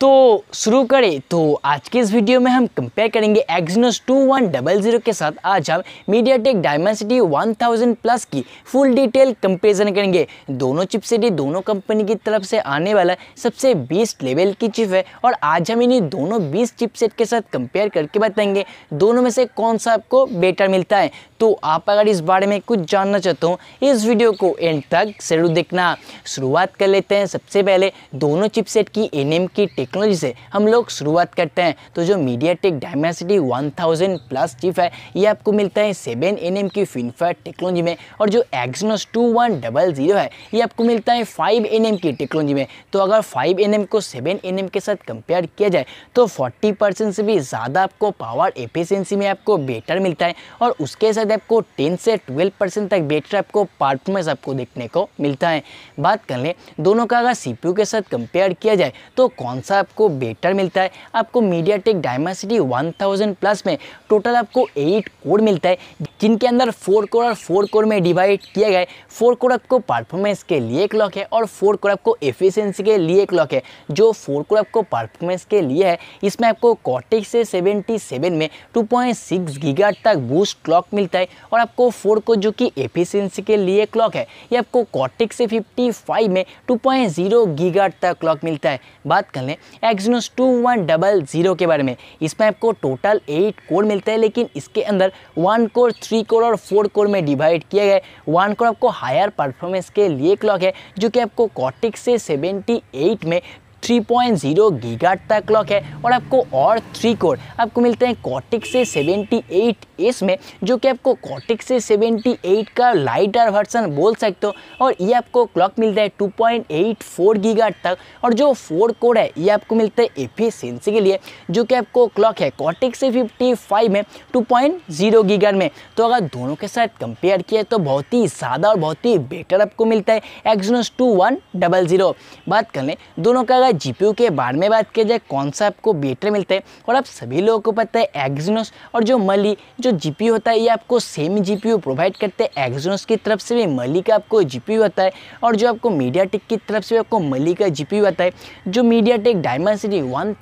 तो शुरू करें तो आज के इस वीडियो में हम कंपेयर करेंगे डबल 2100 के साथ आज हम MediaTek Dimensity thousand plus की फुल डिटेल कंपेरिजन करेंगे दोनों चिप से दोनों कंपनी की तरफ से आने वाला सबसे बेस्ट लेवल की चिप है और आज हम इन्हें दोनों बीस चिपसेट के साथ कंपेयर करके बताएंगे दोनों में से कौन सा आपको बेटर मिलता है तो आप अगर इस बारे में कुछ जानना चाहते हो इस वीडियो को एंड तक जरूर देखना शुरुआत कर लेते हैं सबसे पहले दोनों चिपसेट की एन की टेक्नोलॉजी से हम लोग शुरुआत करते हैं तो जो MediaTek Dimensity one plus chip है ये आपको मिलता है सेवन एन की फिनफायर टेक्नोलॉजी में और जो एक्सनोस टू है ये आपको मिलता है फाइव एन की टेक्नोलॉजी में तो अगर फाइव एन को सेवन एन के साथ कंपेयर किया जाए तो फोर्टी से भी ज़्यादा आपको पावर एफिशिएंसी में आपको बेटर मिलता है और उसके साथ शायद आपको 10 से 12 परसेंट तक बेटर आपको परफॉर्मेंस आपको देखने को मिलता है बात कर लें दोनों का अगर सी के साथ कंपेयर किया जाए तो कौन सा आपको बेटर मिलता है आपको मीडिया टेक डायमासिटी प्लस में टोटल आपको एट कोड मिलता है जिनके अंदर फोर कोर और फोर कोर में डिवाइड किया गया है फोर कोर आपको परफॉर्मेंस के लिए एक लॉक है और फोर कोर आपको एफिशिएंसी के लिए एक लॉक है जो फोर कोर आपको परफॉर्मेंस के लिए है इसमें आपको कॉटेक से 77 में 2.6 पॉइंट तक बूस्ट क्लॉक मिलता है मिलता है और आपको फोर को जो कि एफिशिएंसी के लिए क्लॉक है ये आपको कॉटिक से 55 में 2.0 गीगाट तक क्लॉक मिलता है बात कर लें एक्सनोस 2100 के बारे में इसमें आपको टोटल एट कोर मिलता है लेकिन इसके अंदर वन कोर थ्री कोर और फोर कोर में डिवाइड किया गया है वन कोर आपको हायर परफॉर्मेंस के लिए क्लॉक है जो कि आपको कॉटिक से सेवेंटी में 3.0 पॉइंट तक क्लॉक है और आपको और थ्री कोर आपको मिलते हैं कॉटिक से 78 एस में जो कि आपको कॉटिक से 78 का लाइटर वर्सन बोल सकते हो और ये आपको क्लॉक मिलता है 2.84 पॉइंट तक और जो फोर कोर है ये आपको मिलता है एफिशिएंसी के लिए जो कि आपको क्लॉक है कॉटिक से फाइव में टू पॉइंट में तो अगर दोनों के साथ कंपेयर किया तो बहुत ही ज़्यादा और बहुत ही बेटर आपको मिलता है Exynos two one double zero बात कर लें दोनों का अगर जी के बारे में बात किया जाए कौन सा आपको बेटर मिलता है और आप सभी लोगों को पता है एक्जिनोस और जो मली जो जी होता है ये आपको सेम जी प्रोवाइड करते हैं एक्जिनोस की तरफ से भी मली का आपको जी होता है और जो आपको मीडिया की तरफ से आपको मली का जी आता है जो MediaTek Dimensity one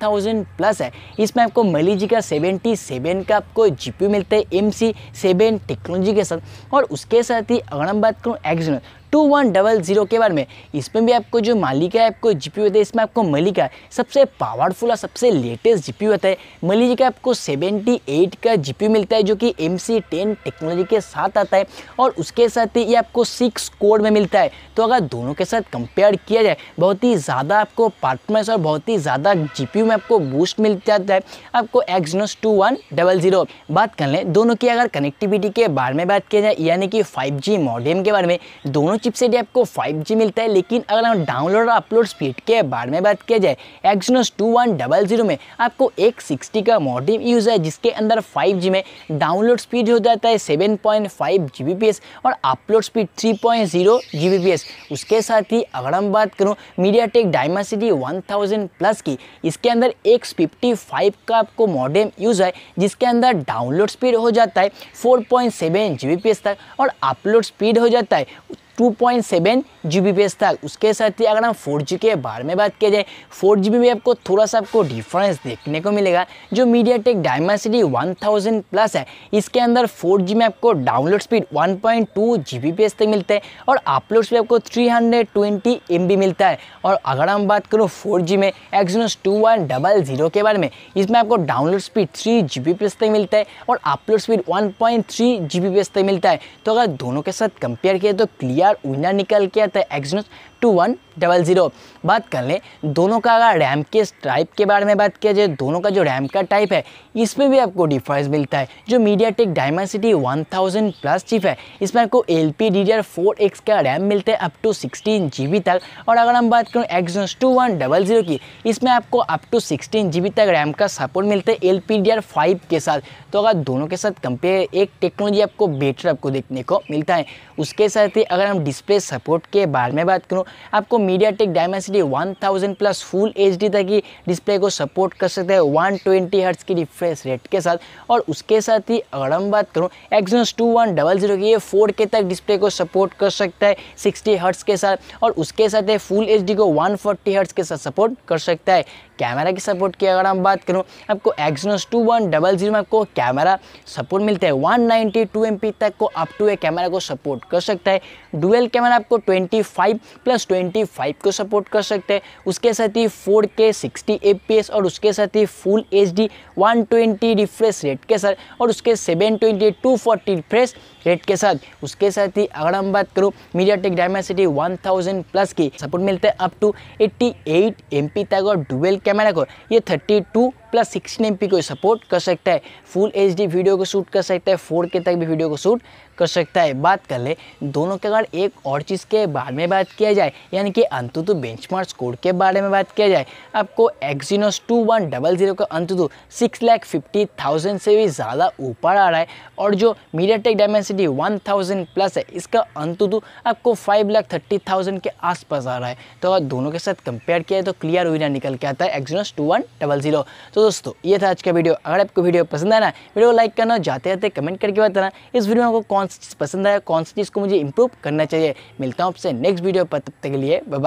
plus है इसमें आपको मली जी का सेवेंटी सेवन का आपको जी मिलता है एम सी सेवन टेक्नोलॉजी के साथ और उसके साथ ही अगर हम बात करूँ Exynos two one double zero के बारे में इसमें भी आपको जो मालिका है आपको जी पी होता है इसमें आपको मलिका सबसे पावरफुल और सबसे लेटेस्ट जी पी होता है मलिका आपको सेवेंटी एट का जी पी मिलता है जो कि एम सी टेन टेक्नोलॉजी के साथ आता है और उसके साथ ही ये आपको सिक्स कोड में मिलता है तो अगर दोनों के साथ कंपेयर किया जाए बहुत ही ज़्यादा आपको परफॉर्मेंस और बहुत ही ज़्यादा जी पी में आपको बूस्ट मिल जाता है आपको Exynos two one double zero बात कर लें दोनों की अगर कनेक्टिविटी के बारे में बात किया जाए यानी कि फाइव जी के बारे में दोनों दोनों चिपसेट आपको 5G मिलता है लेकिन अगर हम डाउनलोड और अपलोड स्पीड के बारे में बात किया जाए Exynos two one double zero में आपको एक सिक्सटी का मॉडम यूज़ है जिसके अंदर 5G में डाउनलोड स्पीड हो जाता है seven point five G B P S और upload speed three point zero G B P S उसके साथ ही अगर हम बात करूँ MediaTek Dimensity one thousand plus की इसके अंदर एक फिफ्टी फाइव का आपको मॉडम यूज़ है जिसके अंदर डाउनलोड स्पीड हो जाता है four point seven G B P S तक और अपलोड स्पीड हो जाता है two point seven G B P तक उसके साथ ही अगर हम फोर जी के बारे में बात किया जाए फोर जी बी में आपको थोड़ा सा आपको डिफरेंस देखने को मिलेगा जो MediaTek city one thousand plus है इसके अंदर फोर जी में आपको download speed one point two G B P तक मिलता है और अपलोड स्पीड आपको three hundred twenty M B मिलता है और अगर हम बात करूँ फोर जी में Exynos two one double zero के बारे में इसमें आपको download speed three G B P तक मिलता है और upload speed one point three G B P तक मिलता है तो अगर दोनों के साथ कंपेयर किया तो क्लियर यार विनर निकल के आता है टू वन डबल ज़ीरो बात कर लें दोनों का अगर रैम के टाइप के बारे में बात किया जाए दोनों का जो रैम का टाइप है इसमें भी आपको डिफरेंस मिलता है जो MediaTek Dimensity one thousand plus chip है इसमें आपको L P D four X का रैम मिलता है up to sixteen G B तक और अगर हम बात करें Exynos two one double zero की इसमें आपको up to sixteen G B तक रैम का सपोर्ट मिलता है L P D R five के साथ तो अगर दोनों के साथ कंपेयर एक टेक्नोलॉजी आपको बेटर आपको देखने को मिलता है उसके साथ ही अगर हम डिस्प्ले सपोर्ट के बारे में बात करूँ आपको MediaTek Dimensity one plus full H तक ही डिस्प्ले को सपोर्ट कर सकता है वन ट्वेंटी की रिफ्रेश रेट के साथ और उसके साथ ही अगर हम बात करूँ Exynos two one double zero की फोर के तक डिस्प्ले को सपोर्ट कर सकता है सिक्सटी हर्ट्स के साथ और उसके साथ ये फुल एच को वन फोर्टी हर्ट्स के साथ सपोर्ट कर सकता है कैमरा की सपोर्ट की अगर हम बात करूँ आपको Exynos two one double zero में आपको कैमरा सपोर्ट मिलता है one ninety two M P तक को अप टू ए कैमरा को सपोर्ट कर सकता है डुअल कैमरा आपको twenty five plus 25 twenty five को सपोर्ट कर सकते हैं उसके साथ ही four K sixty F P S और उसके साथ ही full H D one twenty refresh rate के साथ और उसके seven twenty two forty refresh rate के साथ उसके साथ ही अगर हम बात करूँ MediaTek Dimensity one thousand plus की सपोर्ट मिलते हैं up to eighty eight M P तक और डुबेल कैमरा को ये thirty two plus sixteen M को सपोर्ट कर सकता है फुल एच वीडियो को शूट कर सकता है फोर के तक भी वीडियो को शूट कर सकता है बात कर ले दोनों के अगर एक और चीज़ के बारे में बात किया जाए यानी कि अंतुतु बेंचमार्क स्कोर के बारे में बात किया जाए आपको Exynos two one double zero का AnTuTu six lakh fifty thousand से भी ज़्यादा ऊपर आ रहा है और जो MediaTek Dimensity one thousand plus है इसका अंतुतु आपको फाइव लैख थर्टी थाउजेंड के आसपास आ रहा है तो अगर दोनों के साथ कंपेयर किया है तो क्लियर विनर निकल के आता है Exynos two one double zero तो दोस्तों ये था आज का वीडियो अगर आपको वीडियो पसंद आया ना वीडियो को लाइक करना जाते जाते कमेंट करके बताना इस वीडियो में आपको कौन सी चीज़ पसंद आया कौन सी चीज़ को मुझे इंप्रूव करना चाहिए मिलता हूँ आपसे नेक्स्ट वीडियो पर तब तक के लिए बाय